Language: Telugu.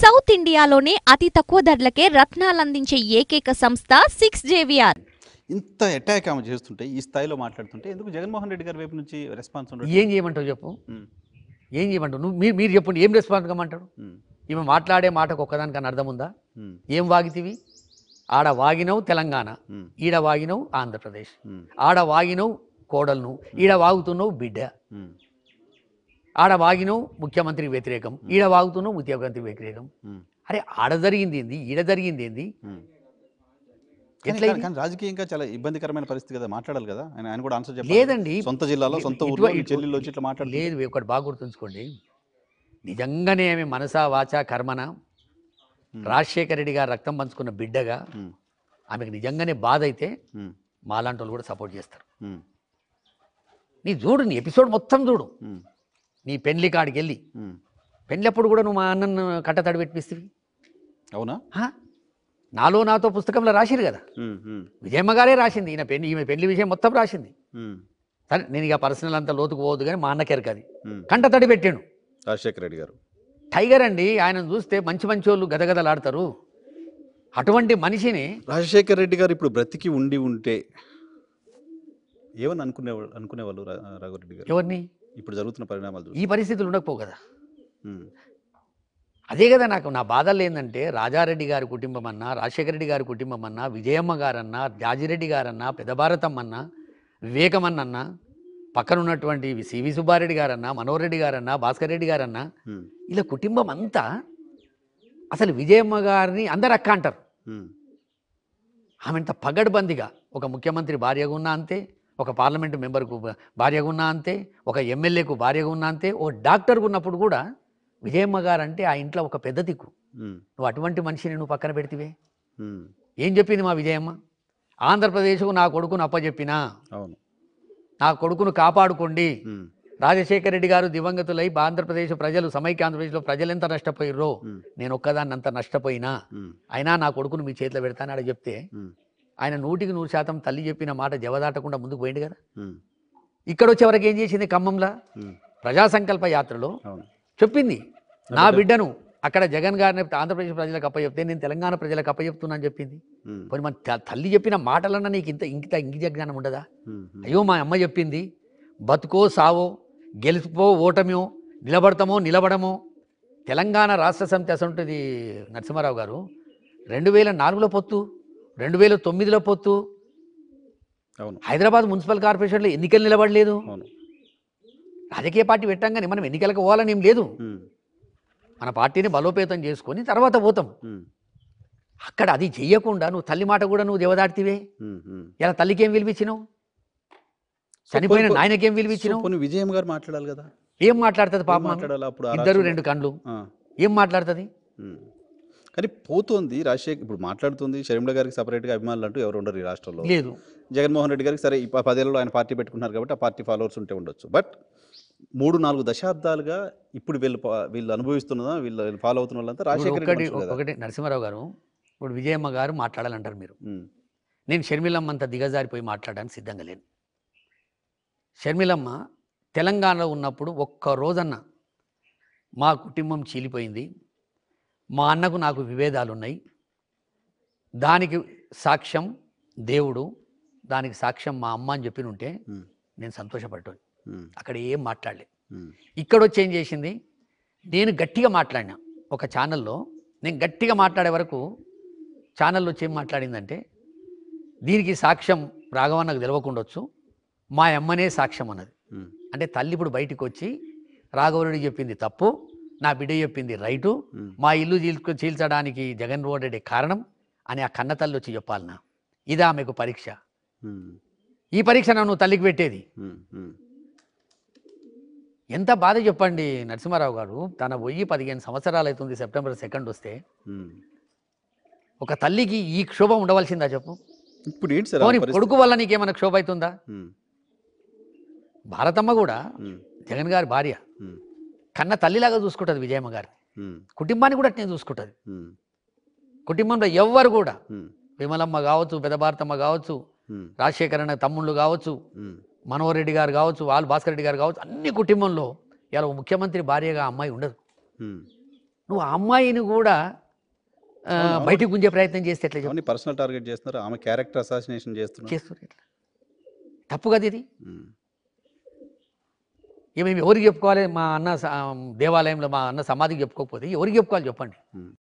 సౌత్ ఇండియాలోనే అతి తక్కువ ధరలకే రత్నాలు అందించే ఏకైక సంస్థ సిక్స్ జేవిఆర్ ఇంత అటాక్ ఆమె చేస్తుంటే ఈ స్థాయిలో మాట్లాడుతుంటే ఎందుకు జగన్మోహన్ రెడ్డి గారి వైపు నుంచి రెస్పాన్స్ ఉండదు ఏం చేయమంటావు చెప్పు ఏం చేయమంటావు నువ్వు మీరు మీరు చెప్పండి ఏం రెస్పాన్స్ కమ్మంటాడు ఈమె మాట్లాడే మాటకు ఒక్కదానికన్నా అర్థం ఉందా ఏం వాగితివి ఆడ వాగినవు తెలంగాణ ఈడ వాగినవు ఆంధ్రప్రదేశ్ ఆడ వాగినవు కోడలను ఈడ వాగుతున్నావు బిడ్డ ఆడ వాగినవు ముఖ్యమంత్రి వ్యతిరేకం ఈడ వాగుతున్నావు ముఖ్యమంత్రి వ్యతిరేకం అరే ఆడ జరిగింది ఏంది ఈడ జరిగింది ఏంది కానీ రాజకీయంగా చాలా ఇబ్బందికరమైన పరిస్థితి కదా మాట్లాడాలి కదా ఆయన కూడా ఆన్సర్ లేదండి సొంత జిల్లాలో సొంత ఊర్లో చెల్లెల్లో లేదు ఒకటి బాగా గుర్తుంచుకోండి నిజంగానే ఆమె మనసా వాచ కర్మన రాజశేఖర రెడ్డి గారు రక్తం పంచుకున్న బిడ్డగా ఆమెకు నిజంగానే బాధ అయితే మాలాంటి వాళ్ళు కూడా సపోర్ట్ చేస్తారు నీ చూడు నీ ఎపిసోడ్ మొత్తం చూడు నీ పెండ్లి కాడికి వెళ్ళి అప్పుడు కూడా నువ్వు మా అన్నను కట్టతడి పెట్టిపిస్తుంది అవునా నాలో నాతో పుస్తకంలో రాసిరు కదా విజయమ్మ గారే రాసింది ఈయన పెళ్లి ఈమె పెళ్లి విషయం మొత్తం రాసింది సరే నేను ఇక పర్సనల్ అంతా లోతుకు పోదు కానీ మా అన్నకెరకది కంట తడి పెట్టాను రాజశేఖర రెడ్డి గారు టైగర్ అండి ఆయన చూస్తే మంచి మంచి వాళ్ళు గదగదలాడతారు అటువంటి మనిషిని రాజశేఖర రెడ్డి గారు ఇప్పుడు బ్రతికి ఉండి ఉంటే ఏమని అనుకునేవాళ్ళు అనుకునేవాళ్ళు రాఘవరెడ్డి గారు ఎవరిని ఇప్పుడు జరుగుతున్న పరిణామాలు ఈ పరిస్థితులు ఉండకపో కదా అదే కదా నాకు నా బాధలు ఏంటంటే రాజారెడ్డి గారి కుటుంబం అన్నా రాజశేఖర రెడ్డి గారి కుటుంబం అన్నా విజయమ్మ గారన్నా జాజిరెడ్డి గారన్నా పెదభారతమ్మన్నా వివేకమన్నన్నా ఉన్నటువంటి సివి సుబ్బారెడ్డి గారన్నా మనోహర్ రెడ్డి గారన్నా భాస్కర్ రెడ్డి గారన్నా ఇలా కుటుంబం అంతా అసలు విజయమ్మ గారిని అందరు అక్క అంటారు ఆమెంత పగడ్బందిగా ఒక ముఖ్యమంత్రి భార్యగా ఉన్నా అంతే ఒక పార్లమెంట్ మెంబర్కు భార్యగా ఉన్నా అంతే ఒక ఎమ్మెల్యేకు భార్యగా ఉన్నా అంతే ఓ డాక్టర్కు ఉన్నప్పుడు కూడా విజయమ్మ గారు అంటే ఆ ఇంట్లో ఒక పెద్ద దిక్కు నువ్వు అటువంటి మనిషిని నువ్వు పక్కన పెడితివే ఏం చెప్పింది మా విజయమ్మ ఆంధ్రప్రదేశ్కు నా కొడుకును అప్పజెప్పినా నా కొడుకును కాపాడుకోండి రాజశేఖర రెడ్డి గారు దివంగతులై ఆంధ్రప్రదేశ్ ప్రజలు సమైక్య ఆంధ్రప్రదేశ్లో ప్రజలు ఎంత నష్టపోయిర్రో నేను ఒక్కదాన్ని అంత నష్టపోయినా అయినా నా కొడుకును మీ చేతిలో పెడతానని చెప్తే ఆయన నూటికి నూరు శాతం తల్లి చెప్పిన మాట జవదాటకుండా ముందుకు పోయింది కదా ఇక్కడ వచ్చేవరకు ఏం చేసింది ఖమ్మంలో ప్రజా సంకల్ప యాత్రలో చెప్పింది నా బిడ్డను అక్కడ జగన్ గారిని ఆంధ్రప్రదేశ్ ప్రజలకు అప్ప చెప్తే నేను తెలంగాణ ప్రజలకు అప్ప చెప్తున్నాను చెప్పింది కొన్ని మన తల్లి చెప్పిన మాటలన్నా నీకు ఇంత ఇంకిత ఇంగిత జ్ఞానం ఉండదా అయ్యో మా అమ్మ చెప్పింది బతుకో సావో గెలుపో ఓటమో నిలబడతామో నిలబడమో తెలంగాణ రాష్ట్ర సమితి ఉంటుంది నరసింహారావు గారు రెండు వేల నాలుగులో పొత్తు రెండు వేల తొమ్మిదిలో పొత్తు అవును హైదరాబాద్ మున్సిపల్ కార్పొరేషన్లో ఎన్నికలు నిలబడలేదు రాజకీయ పార్టీ పెట్టంగానే మనం ఎన్నికలకు పోవాలని ఏం లేదు మన పార్టీని బలోపేతం చేసుకొని తర్వాత పోతాం అక్కడ అది చెయ్యకుండా నువ్వు తల్లి మాట కూడా నువ్వు దేవదాటివే ఇలా తల్లికి ఏం విలువిచ్చినావు చనిపోయిన నాయనకి ఏం విలువిచ్చినావు విజయం గారు మాట్లాడాలి కదా ఏం మాట్లాడుతుంది పాప ఇద్దరు రెండు కండ్లు ఏం మాట్లాడుతుంది కానీ పోతుంది రాజశేఖర్ ఇప్పుడు మాట్లాడుతుంది షర్మిల గారికి సపరేట్గా అభిమానులు అంటూ ఎవరు ఉండరు ఈ రాష్ట్రంలో లేదు జగన్మోహన్ రెడ్డి గారికి సరే ఈ పదేళ్ళలో ఆయన పార్టీ పెట్టుకున్నారు కాబట్టి ఆ పార్టీ ఫాలోవర్స్ ఉంటే ఉండొచ్చు బట్ మూడు నాలుగు దశాబ్దాలుగా ఇప్పుడు వీళ్ళు వీళ్ళు అనుభవిస్తున్నదా వీళ్ళు ఫాలో అవుతున్న వాళ్ళంతా రాజశేఖర్ ఒకటి ఒకటి నరసింహారావు గారు ఇప్పుడు విజయమ్మ గారు మాట్లాడాలంటారు మీరు నేను షర్మిలమ్మ దిగజారిపోయి మాట్లాడడానికి సిద్ధంగా లేను షర్మిలమ్మ తెలంగాణలో ఉన్నప్పుడు ఒక్క రోజన్న మా కుటుంబం చీలిపోయింది మా అన్నకు నాకు విభేదాలు ఉన్నాయి దానికి సాక్ష్యం దేవుడు దానికి సాక్ష్యం మా అమ్మ అని చెప్పి ఉంటే నేను సంతోషపడ్డాను అక్కడ ఏం మాట్లాడలే ఇక్కడ వచ్చి ఏం చేసింది నేను గట్టిగా మాట్లాడినా ఒక ఛానల్లో నేను గట్టిగా మాట్లాడే వరకు ఛానల్లో వచ్చి ఏం మాట్లాడిందంటే దీనికి సాక్ష్యం రాఘవన్నకు తెలవకుండొచ్చు మా అమ్మనే సాక్ష్యం అన్నది అంటే తల్లి ఇప్పుడు బయటకు వచ్చి రాఘవరుడికి చెప్పింది తప్పు నా బిడ్డ చెప్పింది రైటు మా ఇల్లు చీల్చుకు చీల్చడానికి జగన్ మోహన్ రెడ్డి కారణం అని ఆ కన్నతల్లి వచ్చి చెప్పాలనా ఇదా ఆమెకు పరీక్ష ఈ పరీక్ష నన్ను తల్లికి పెట్టేది ఎంత బాధ చెప్పండి నరసింహారావు గారు తన వెయ్యి పదిహేను సంవత్సరాలు అవుతుంది సెప్టెంబర్ సెకండ్ వస్తే ఒక తల్లికి ఈ క్షోభం ఉండవలసిందా చెప్పు ఇప్పుడు ఏంటి సార్ కొడుకు వల్ల నీకేమైనా క్షోభ అవుతుందా భారతమ్మ కూడా జగన్ గారి భార్య కన్న తల్లిలాగా చూసుకుంటుంది విజయమ్మ గారిని కుటుంబాన్ని కూడా అట్నే చూసుకుంటుంది కుటుంబంలో ఎవ్వరు కూడా విమలమ్మ కావచ్చు పెదభారతమ్మ కావచ్చు రాజశేఖర్ అన్న తమ్ముళ్ళు కావచ్చు మనోహర్ రెడ్డి గారు కావచ్చు వాళ్ళు భాస్కర్ రెడ్డి గారు కావచ్చు అన్ని కుటుంబంలో ఇలా ముఖ్యమంత్రి భార్యగా అమ్మాయి ఉండదు నువ్వు ఆ అమ్మాయిని కూడా బయటికి గుంజే ప్రయత్నం చేస్తే ఎట్లా పర్సనల్ టార్గెట్ చేస్తున్నారు ఆమె క్యారెక్టర్ అసాసినేషన్ చేస్తున్నారు చేస్తున్నారు తప్పు కదా ఇది ఇవి ఎవరికి చెప్పుకోవాలి మా అన్న దేవాలయంలో మా అన్న సమాధికి చెప్పుకోకపోతే ఎవరికి చెప్పుకోవాలి చెప్పండి